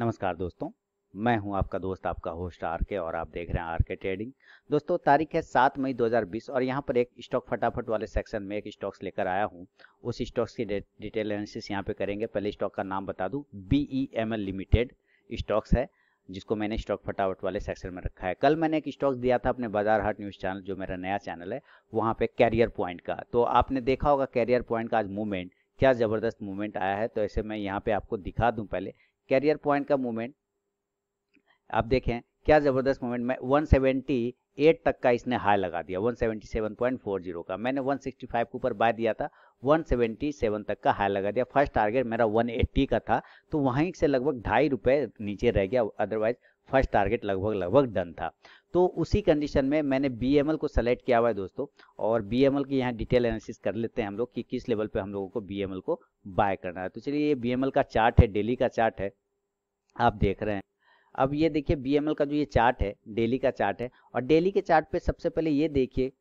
नमस्कार दोस्तों मैं हूं आपका दोस्त आपका होस्ट आर के और आप देख रहे हैं आर के ट्रेडिंग दोस्तों तारीख है सात मई 2020 और यहां पर एक स्टॉक फटाफट वाले सेक्शन में एक स्टॉक्स लेकर आया हूं उस स्टॉक्स की डिटेल एनालिसिस यहां पे करेंगे पहले स्टॉक का नाम बता दूं बी लिमिटेड स्टॉक्स है जिसको मैंने स्टॉक फटाफट वाले सेक्शन में रखा है कल मैंने एक स्टॉक्स दिया था अपने बाजार हाट न्यूज़ चैनल जो मेरा नया चैनल है वहाँ पे कैरियर पॉइंट का तो आपने देखा होगा कैरियर पॉइंट का आज मूवमेंट क्या ज़बरदस्त मूवमेंट आया है तो ऐसे मैं यहाँ पे आपको दिखा दूं पहले कैरियर पॉइंट का मूवमेंट आप देखें क्या ज़बरदस्त मूवमेंट में 178 तक का इसने हाई लगा दिया 177.40 का मैंने 165 के ऊपर बाय दिया था 177 तक का हाई लगा दिया फर्स्ट टारगेट मेरा 180 का था तो वहीं से लगभग ढाई रुपये नीचे रह गया अदरवाइज फर्स्ट टारगेट लगभग लगभग डन था तो उसी कंडीशन में मैंने बी को सेलेक्ट किया हुआ है दोस्तों और बी की यहाँ डिटेल एनालिसिस कर लेते हैं हम लोग कि किस लेवल पे हम लोगों को बी को बाय करना है तो चलिए ये बी का चार्ट है डेली का चार्ट है आप देख रहे हैं अब ये देखिए बी का जो ये चार्ट है डेली का चार्ट है और डेली के चार्ट पे सबसे पहले ये देखिए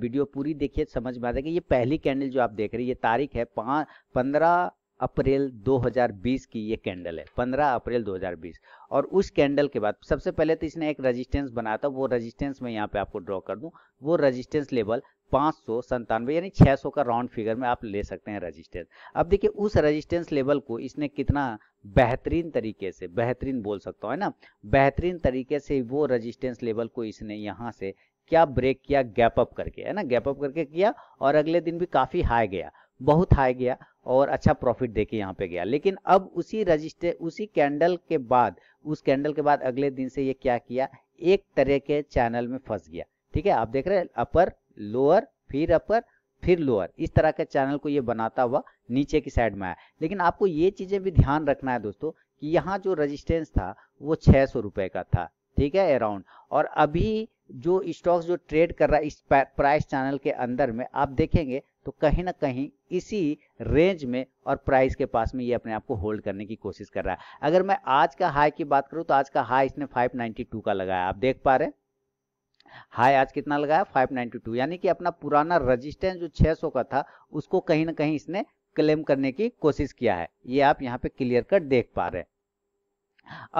वीडियो पूरी देखिए समझ में आता है कि ये पहली कैंडल जो आप देख रहे हैं ये तारीख है पाँच पंद्रह अप्रैल 2020 की ये कैंडल है 15 अप्रैल 2020 और उस कैंडल के बाद सबसे पहले तो इसने एक रेजिस्टेंस बनाया था वो रेजिस्टेंस मैं यहाँ पे आपको ड्रॉ कर दूँ वो रेजिस्टेंस लेवल पाँच सौ संतानवे यानी 600 का राउंड फिगर में आप ले सकते हैं रेजिस्टेंस अब देखिए उस रेजिस्टेंस लेवल को इसने कितना बेहतरीन तरीके से बेहतरीन बोल सकता हूँ है ना बेहतरीन तरीके से वो रेजिस्टेंस लेवल को इसने यहाँ से क्या ब्रेक किया गैप अप करके है ना गैप अप करके किया और अगले दिन भी काफ़ी हाई गया बहुत हाई गया और अच्छा प्रॉफिट देके यहाँ पे गया लेकिन अब उसी रजिस्टर उसी कैंडल के बाद उस कैंडल के बाद अगले दिन से ये क्या किया एक तरह के चैनल में फंस गया ठीक है आप देख रहे हैं अपर लोअर फिर अपर फिर लोअर इस तरह के चैनल को ये बनाता हुआ नीचे की साइड में आया लेकिन आपको ये चीज़ें भी ध्यान रखना है दोस्तों कि यहाँ जो रजिस्टेंस था वो छह सौ का था ठीक है अराउंड और अभी जो स्टॉक्स जो ट्रेड कर रहा है इस प्राइस चैनल के अंदर में आप देखेंगे तो कहीं ना कहीं इसी रेंज में और प्राइस के पास में ये अपने आप को होल्ड करने की कोशिश कर रहा है अगर मैं आज का हाई की बात करूं तो आज का हाई इसने 592 का लगाया आप देख पा रहे हाई आज कितना लगाया 592 यानी कि अपना पुराना रजिस्टेंस जो 600 का था उसको कहीं ना कहीं इसने क्लेम करने की कोशिश किया है ये आप यहाँ पे क्लियर कट देख पा रहे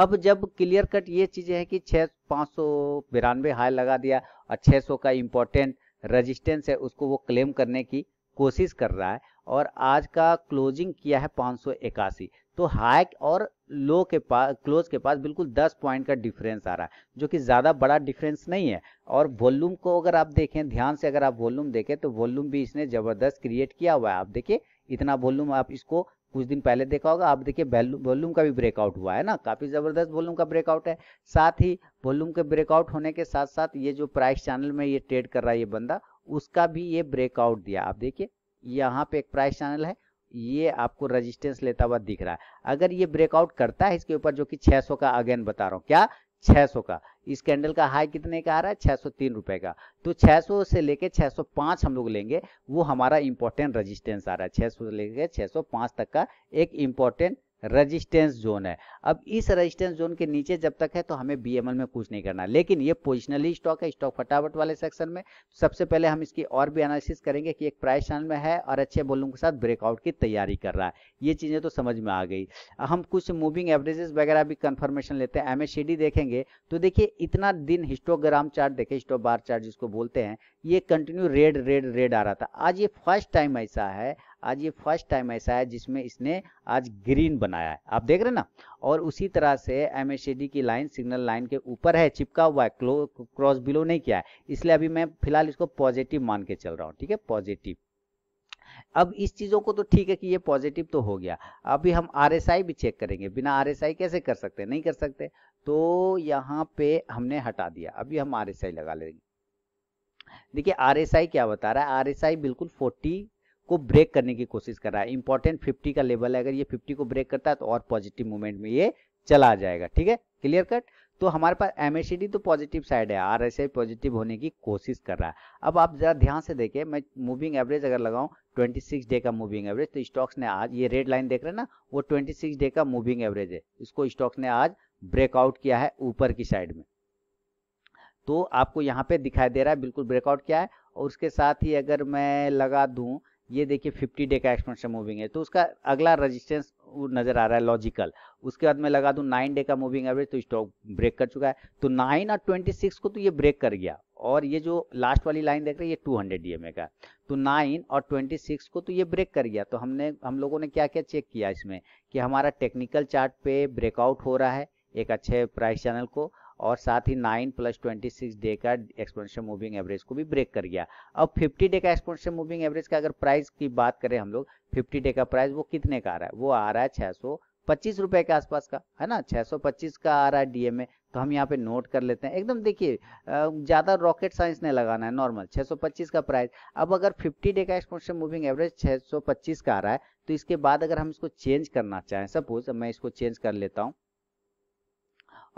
अब जब क्लियर कट ये चीज़ें है कि छह पांच सौ हाई लगा दिया और छह का इंपॉर्टेंट रजिस्टेंस है उसको वो क्लेम करने की कोशिश कर रहा है और आज का क्लोजिंग किया है पाँच तो हाई और लो के पास क्लोज के पास बिल्कुल 10 पॉइंट का डिफरेंस आ रहा है जो कि ज़्यादा बड़ा डिफरेंस नहीं है और वॉल्यूम को अगर आप देखें ध्यान से अगर आप वॉल्यूम देखें तो वॉल्यूम भी इसने ज़बरदस्त क्रिएट किया हुआ है आप देखिए इतना वॉल्यूम आप इसको कुछ दिन पहले देखा होगा आप देखिए वॉल्यूम का भी ब्रेकआउट हुआ है ना काफ़ी ज़बरदस्त वॉल्यूम का ब्रेकआउट है साथ ही वॉल्यूम के ब्रेकआउट होने के साथ साथ ये जो प्राइस चैनल में ये ट्रेड कर रहा है ये बंदा उसका भी ये ब्रेकआउट दिया आप देखिए यहाँ पे एक प्राइस चैनल है ये आपको रेजिस्टेंस लेता हुआ दिख रहा है अगर ये ब्रेकआउट करता है इसके ऊपर जो कि 600 का अगेन बता रहा हूँ क्या 600 का इस कैंडल का हाई कितने का आ रहा है छह सौ तीन रुपए का तो 600 से लेके 605 हम लोग लेंगे वो हमारा इंपॉर्टेंट रेजिस्टेंस आ रहा है 600 से लेके 605 तक का एक इंपॉर्टेंट रेजिस्टेंस जोन है अब इस रेजिस्टेंस जोन के नीचे जब तक है तो हमें बीएमएल में कुछ नहीं करना लेकिन ये पोजिशनली स्टॉक है स्टॉक फटाफट वाले सेक्शन में सबसे पहले हम इसकी और भी एनालिसिस करेंगे कि एक प्राइस चैनल में है और अच्छे वॉल्यूम के साथ ब्रेकआउट की तैयारी कर रहा है ये चीज़ें तो समझ में आ गई हम कुछ मूविंग एवरेजेस वगैरह भी कन्फर्मेशन लेते हैं एम देखेंगे तो देखिए इतना दिन हिस्टोग्राम चार्ट देखे हिस्टो बार चार्ट जिसको बोलते हैं ये कंटिन्यू रेड रेड रेड आ रहा था आज ये फर्स्ट टाइम ऐसा है आज ये फर्स्ट टाइम ऐसा है जिसमें इसने आज ग्रीन बनाया है आप देख रहे हैं ना और उसी तरह से एम की लाइन सिग्नल लाइन के ऊपर है चिपका हुआ है क्रॉस बिलो नहीं किया है इसलिए अभी मैं फिलहाल इसको पॉजिटिव मान के चल रहा हूँ ठीक है पॉजिटिव अब इस चीज़ों को तो ठीक है कि ये पॉजिटिव तो हो गया अभी हम आर भी चेक करेंगे बिना आर कैसे कर सकते नहीं कर सकते तो यहाँ पे हमने हटा दिया अभी हम आर लगा लेंगे देखिए आर क्या बता रहा है आर बिल्कुल को ब्रेक करने की कोशिश कर रहा है इंपॉर्टेंट 50 का लेवल है अगर ये 50 को ब्रेक करता है तो और पॉजिटिव मूवमेंट में ये चला जाएगा ठीक है क्लियर कट तो हमारे पास एम तो पॉजिटिव साइड है आर पॉजिटिव होने की कोशिश कर रहा है अब आप जरा ध्यान से देखें मैं मूविंग एवरेज अगर लगाऊं 26 डे का मूविंग एवरेज तो स्टॉक्स ने आज ये रेड लाइन देख रहे हैं ना वो 26 डे का मूविंग एवरेज है इसको स्टॉक्स ने आज ब्रेकआउट किया है ऊपर की साइड में तो आपको यहाँ पे दिखाई दे रहा है बिल्कुल ब्रेकआउट क्या है और उसके साथ ही अगर मैं लगा दूँ ये देखिए 50 डे का एक्सपेंशन मूविंग है तो उसका अगला रेजिस्टेंस नजर आ रहा है लॉजिकल उसके बाद मैं लगा दूं नाइन डे का मूविंग एवरेज तो स्टॉक ब्रेक कर चुका है तो नाइन और ट्वेंटी सिक्स को तो ये ब्रेक कर गया और ये जो लास्ट वाली लाइन देख रहे हैं ये टू हंड्रेड डी का तो नाइन और ट्वेंटी सिक्स को तो ये ब्रेक कर गया तो हमने हम लोगों ने क्या क्या चेक किया इसमें कि हमारा टेक्निकल चार्ट पे ब्रेकआउट हो रहा है एक अच्छे प्राइस चैनल को और साथ ही nine plus twenty six day का एक्सपोनेंशियल मूविंग एवरेज को भी ब्रेक कर गया अब फिफ्टी डे का एक्सपोनेंशियल मूविंग एवरेज का अगर प्राइस की बात करें हम लोग फिफ्टी डे का प्राइस वो कितने का आ रहा है वो आ रहा है छह सौ पच्चीस रुपए के आसपास का है ना 625 का आ रहा है डीएमए तो हम यहाँ पे नोट कर लेते हैं एकदम देखिए ज़्यादा रॉकेट साइंस नहीं लगाना है नॉर्मल 625 का प्राइस अब अगर 50 डे का एक्सपोर्ट मूविंग एवरेज 625 का आ रहा है तो इसके बाद अगर हम इसको चेंज करना चाहें सपोज मैं इसको चेंज कर लेता हूँ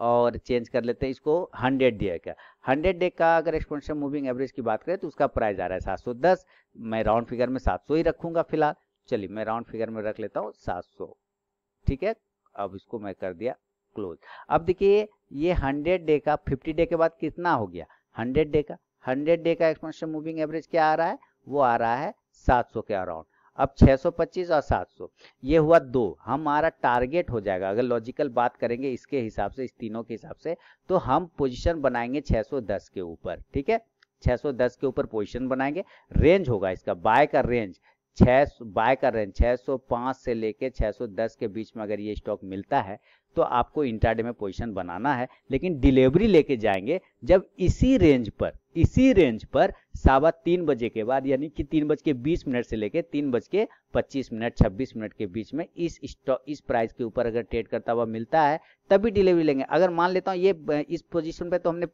और चेंज कर लेते हैं इसको 100 डे का 100 डे का अगर एक्सपोनेंशियल मूविंग एवरेज की बात करें तो उसका प्राइस आ रहा है सात सौ दस मैं राउंड फिगर में सात सौ ही रखूंगा फिलहाल चलिए मैं राउंड फिगर में रख लेता हूँ सात सौ ठीक है अब इसको मैं कर दिया क्लोज अब देखिए ये हंड्रेड डे का फिफ्टी डे के बाद कितना हो गया हंड्रेड डे का हंड्रेड डे का एक्सपोनेंशियल मूविंग एवरेज क्या आ रहा है वो आ रहा है सात सौ के अराउंड अब 625 और 700 ये हुआ दो हमारा टारगेट हो जाएगा अगर लॉजिकल बात करेंगे इसके हिसाब से इस तीनों के हिसाब से तो हम पोजीशन बनाएंगे 610 के ऊपर ठीक है 610 के ऊपर पोजीशन बनाएंगे रेंज होगा इसका बाय का रेंज छह बाय का रेंज 605 से लेके 610 के बीच में अगर ये स्टॉक मिलता है तो आपको इंट्राडे में पोजीशन बनाना है लेकिन डिलीवरी लेके जाएंगे जब इसी रेंज पर इसी रेंज पर सावा तीन बजे के बाद यानी कि तीन बज के बीस मिनट से लेके तीन बज के पच्चीस मिनट छब्बीस मिनट के बीच में इस स्टॉक इस प्राइस के ऊपर अगर ट्रेड करता हुआ मिलता है तभी डिलीवरी लेंगे अगर मान लेता हूँ ये इस पोजीशन पे तो हमने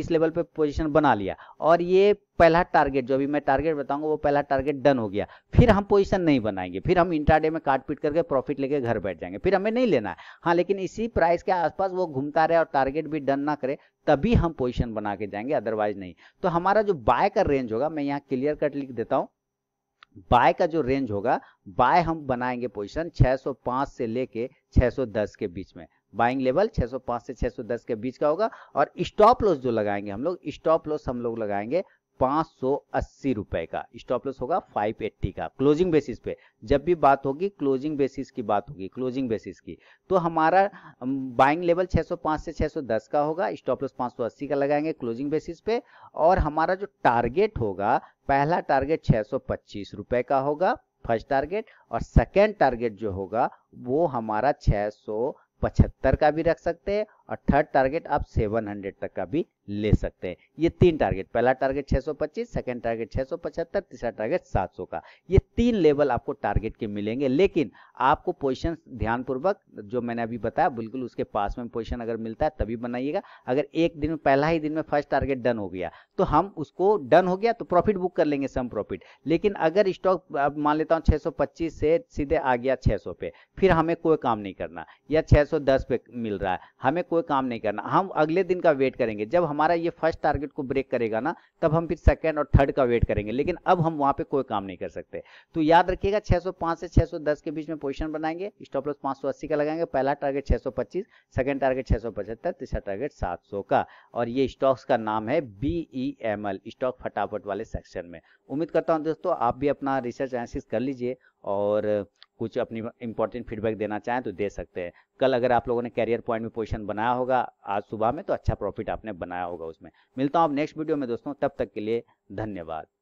इस लेवल पे पोजीशन बना लिया और ये पहला टारगेट जो अभी मैं टारगेट बताऊंगा वो पहला टारगेट डन हो गया फिर हम पोजीशन नहीं बनाएंगे फिर हम इंट्राडे में काट पीट करके प्रॉफिट लेके घर बैठ जाएंगे फिर हमें नहीं लेना है हाँ लेकिन इसी प्राइस के आसपास वो घूमता रहे और टारगेट भी डन ना करे तभी हम पोजीशन बना के जाएंगे अदरवाइज नहीं तो हमारा जो बाय का रेंज होगा मैं यहाँ क्लियर कट लिख देता हूँ बाय का जो रेंज होगा बाय हम बनाएंगे पोजिशन 605 से लेके 610 के बीच में बाइंग लेवल 605 से 610 के बीच का होगा और स्टॉप लॉस जो लगाएंगे हम लोग स्टॉप लॉस हम लोग लगाएंगे 580 रुपए का स्टॉप लॉस होगा 580 का क्लोजिंग बेसिस पे जब भी बात होगी क्लोजिंग बेसिस की बात होगी क्लोजिंग बेसिस की तो हमारा बाइंग लेवल 605 से 610 का होगा स्टॉप लॉस 580 का लगाएंगे क्लोजिंग बेसिस पे और हमारा जो टारगेट होगा पहला टारगेट 625 रुपए का होगा फर्स्ट टारगेट और सेकेंड टारगेट जो होगा वो हमारा 675 का भी रख सकते हैं और थर्ड टारगेट आप 700 तक का भी ले सकते हैं ये तीन टारगेट पहला टारगेट 625 सौ टारगेट 675 तीसरा टारगेट 700 का ये तीन लेवल आपको टारगेट के मिलेंगे लेकिन आपको पोजिशन ध्यानपूर्वक जो मैंने अभी बताया बिल्कुल उसके पास में पोजिशन अगर मिलता है तभी बनाइएगा अगर एक दिन पहला ही दिन में फर्स्ट टारगेट डन हो गया तो हम उसको डन हो गया तो प्रॉफिट बुक कर लेंगे सम प्रॉफिट लेकिन अगर स्टॉक मान लेता हूँ छह से सीधे आ गया छह पे फिर हमें कोई काम नहीं करना या छह पे मिल रहा है हमें कोई काम नहीं करना हम अगले दिन का वेट करेंगे जब हमारा ये फर्स्ट टारगेट को ब्रेक करेगा ना तब हम फिर सेकेंड और थर्ड का वेट करेंगे लेकिन अब हम वहाँ पे कोई काम नहीं कर सकते तो याद रखिएगा 605 से 610 के बीच में पोजिशन बनाएंगे स्टॉप लॉस 580 का लगाएंगे पहला टारगेट 625 सेकंड टारगेट 675 तीसरा टारगेट सात का और ये स्टॉक्स का नाम है बी स्टॉक e फटाफट वाले सेक्शन में उम्मीद करता हूँ दोस्तों आप भी अपना रिसर्च एनालिसिस कर लीजिए और कुछ अपनी इंपॉर्टेंट फीडबैक देना चाहें तो दे सकते हैं कल अगर आप लोगों ने कैरियर पॉइंट में पोजीशन बनाया होगा आज सुबह में तो अच्छा प्रॉफिट आपने बनाया होगा उसमें मिलता हूँ आप नेक्स्ट वीडियो में दोस्तों तब तक के लिए धन्यवाद